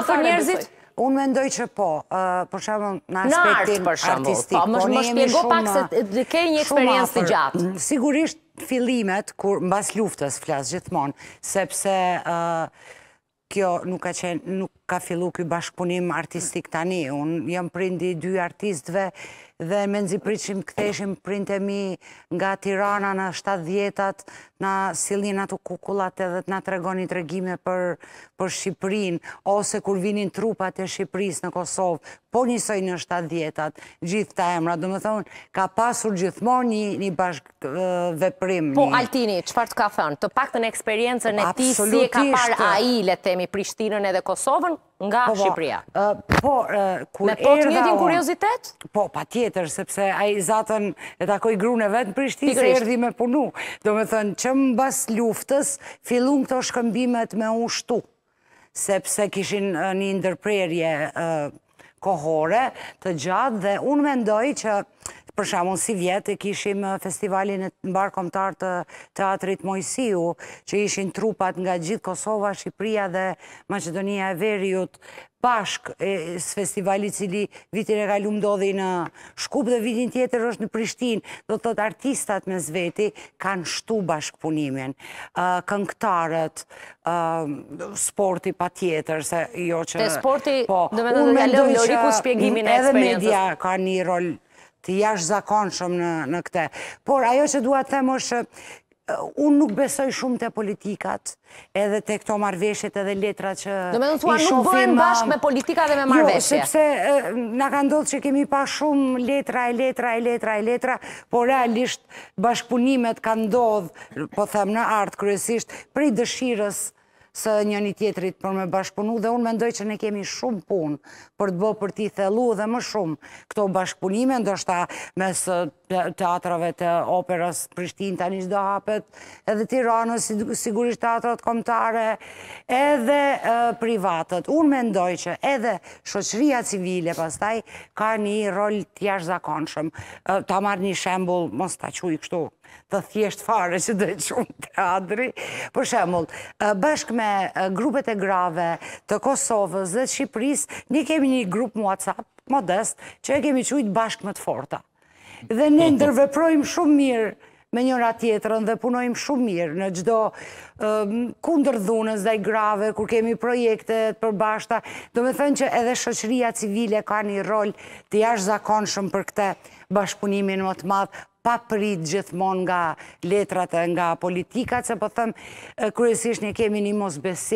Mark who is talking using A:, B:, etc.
A: afër njerëzit?
B: Unë mendoj që po, për shumë në aspektin artistik. Në artë, për shumë, po, më po shpjego pak se ke një eksperiencë të gjatë. Mm, sigurisht filimet, kur mbas luftës flasë gjithmonë, sepse kjo nuk ka qenë, ka fillu këj bashkëpunim artistik tani. Unë jëmë prindi dy artistve dhe me nëzipriqim këtheshim printemi nga Tirana në 70-at, në silinat u kukullat edhe të nga tregoni të regime për Shqiprin, ose kur vinin trupat e Shqipris në Kosovë, po njësoj në 70-at, gjithë ta emra, dhe më thonë, ka pasur gjithmonë një bashkëveprim. Po, Altini, qëfar të ka thënë? Të pak të në eksperiencën e ti si e ka parë a i, letemi, Prishtinën edhe Kosovën, nga Shqipëria. Po, po, po me po të njëtin kuriozitet? Po, pa tjetër, sepse a i zatën e takoj grune vetë në Prishti se erdi me punu. Do me thënë, që më bas luftës, fillun këto shkëmbimet me u shtu, sepse kishin një ndërprerje kohore të gjatë dhe unë me ndoj që për shamon si vjetë, kishim festivalin e mbarë komtar të teatrit Mojësiu, që ishin trupat nga gjithë Kosova, Shqipria dhe Macedonia e Veriut, bashk së festivalit cili vitin e galum dodi në Shkup dhe vitin tjetër është në Prishtin, do të të artistat me zveti kanë shtu bashkëpunimin, këngëtarët, sporti pa tjetër, se jo që... Te sporti, po, do me dhe dhe dhe dhe dhe dhe dhe dhe dhe dhe të jash zakon shumë në këte. Por, ajo që duha të themë është, uh, unë nuk besoj shumë të politikat, edhe të këto marveshjet edhe letra që... Do me në thua, nuk bëhem uh, bashkë me politika dhe me marveshje. Jo, sepse uh, në ka ndodhë që kemi pa shumë letra e letra e letra e letra, por realisht bashkëpunimet ka ndodhë, po them në artë kërësisht, prej dëshirës, së një një tjetrit për me bashkëpunu, dhe unë mendoj që ne kemi shumë pun për të bërë për ti thelu dhe më shumë këto bashkëpunime, ndoshta mes teatrave të operës Prishtinë tani çdo hapet, edhe Tiranës sigurisht teatrat kombëtare, edhe privatët. Unë mendoj që edhe shoqëria civile pastaj ka një rol tjash jashtëzakonshëm. Ta marr një shembull, mos ta quj kështu të thjesht fare që dhe qumë teatri. Për shemull, bashkë me grupet e grave të Kosovës dhe Shqipëris, një kemi një grup në WhatsApp modest që e kemi qujtë bashkë më të forta dhe ne ndërveprojmë shumë mirë me njëra tjetërën dhe punojmë shumë mirë në gjdo kundër dhunës dhe i grave, kur kemi projektet për bashta, do me thënë që edhe shëqëria civile ka një rol të jash zakon shumë për këte bashkëpunimin më të madhë, pa prit gjithmon nga letrat e nga politikat, se po thëmë kërësisht një kemi një mos besi,